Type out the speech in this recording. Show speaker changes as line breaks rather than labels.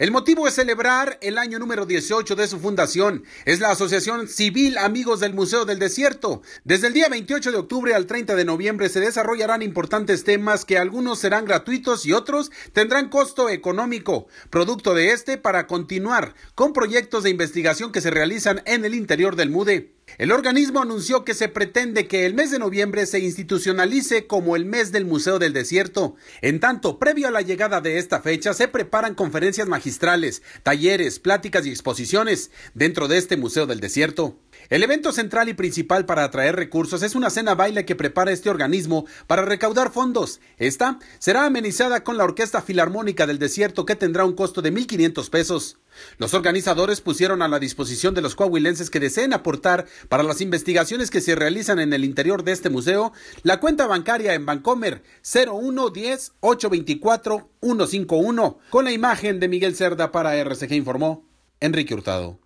El motivo es celebrar el año número 18 de su fundación. Es la Asociación Civil Amigos del Museo del Desierto. Desde el día 28 de octubre al 30 de noviembre se desarrollarán importantes temas que algunos serán gratuitos y otros tendrán costo económico, producto de este para continuar con proyectos de investigación que se realizan en el interior del MUDE. El organismo anunció que se pretende que el mes de noviembre se institucionalice como el mes del Museo del Desierto. En tanto, previo a la llegada de esta fecha, se preparan conferencias magistrales, talleres, pláticas y exposiciones dentro de este Museo del Desierto. El evento central y principal para atraer recursos es una cena baile que prepara este organismo para recaudar fondos. Esta será amenizada con la Orquesta Filarmónica del Desierto que tendrá un costo de 1.500 pesos. Los organizadores pusieron a la disposición de los coahuilenses que deseen aportar para las investigaciones que se realizan en el interior de este museo la cuenta bancaria en Bancomer 0110 824 151 con la imagen de Miguel Cerda para RCG informó Enrique Hurtado.